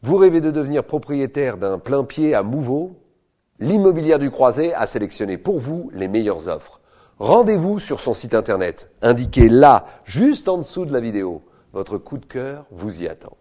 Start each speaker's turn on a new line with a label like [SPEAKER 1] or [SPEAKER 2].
[SPEAKER 1] Vous rêvez de devenir propriétaire d'un plein pied à Mouveau L'immobilière du Croisé a sélectionné pour vous les meilleures offres. Rendez-vous sur son site internet, Indiquez là, juste en dessous de la vidéo. Votre coup de cœur vous y attend.